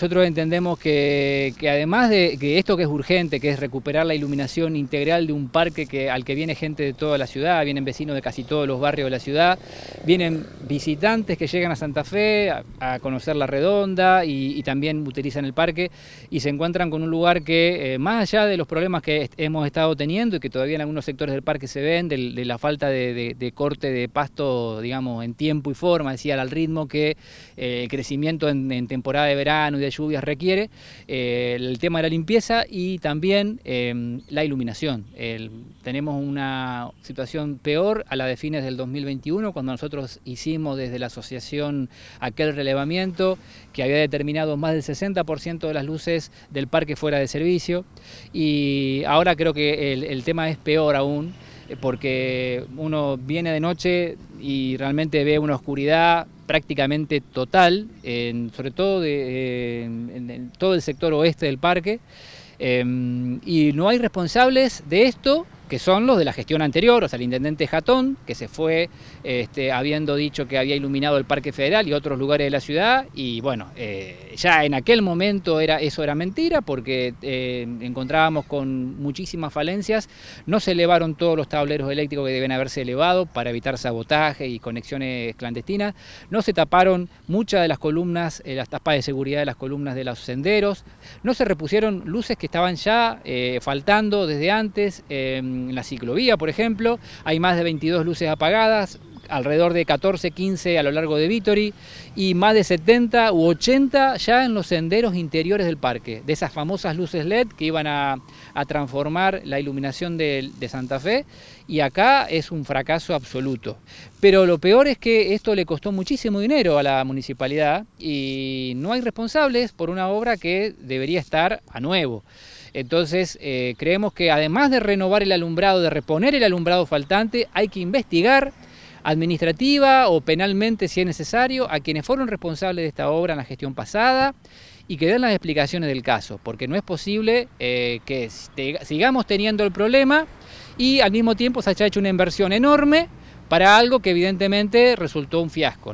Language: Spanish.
Nosotros entendemos que, además de que esto que es urgente, que es recuperar la iluminación integral de un parque que, al que viene gente de toda la ciudad, vienen vecinos de casi todos los barrios de la ciudad, vienen visitantes que llegan a Santa Fe a, conocer la redonda y, también utilizan el parque y se encuentran con un lugar que, eh, más allá de los problemas que hemos estado teniendo y que todavía en algunos sectores del parque se ven, de, la falta de, corte de pasto, digamos, en tiempo y forma, decía, al ritmo que eh, el crecimiento en temporada de verano y de lluvias requiere, eh, el tema de la limpieza y también em, la iluminación. tenemos una situación peor a la de fines del 2021, cuando nosotros hicimos desde la asociación aquel relevamiento que había determinado más del 60% de las luces del parque fuera de servicio y ahora creo que el tema es peor aún eh, porque uno viene de noche y realmente ve una oscuridad prácticamente total, sobre todo de, en, en, todo el sector oeste del parque, em, y no hay responsables de esto que son los de la gestión anterior, o sea, el intendente Jatón, que se fue este, habiendo dicho que había iluminado el Parque Federal y otros lugares de la ciudad, y bueno, eh, ya en aquel momento era, eso era mentira, porque eh, encontrábamos con muchísimas falencias, no se elevaron todos los tableros eléctricos que deben haberse elevado para evitar sabotaje y conexiones clandestinas, no se taparon muchas de las columnas, eh, las tapas de seguridad de las columnas de los senderos, no se repusieron luces que estaban ya faltando desde antes, en la ciclovía, por ejemplo. Hay más de 22 luces apagadas, alrededor de 14, 15 a lo largo de Vitori y más de 70 u 80 ya en los senderos interiores del parque, de esas famosas luces LED que iban a, transformar la iluminación de, Santa Fe y acá es un fracaso absoluto. Pero lo peor es que esto le costó muchísimo dinero a la municipalidad y no hay responsables por una obra que debería estar a nuevo. Entonces, eh, creemos que además de renovar el alumbrado, de reponer el alumbrado faltante, hay que investigar administrativa o penalmente, si es necesario, a quienes fueron responsables de esta obra en la gestión pasada y que den las explicaciones del caso, porque no es posible eh, que sigamos teniendo el problema y al mismo tiempo se haya hecho una inversión enorme para algo que evidentemente resultó un fiasco.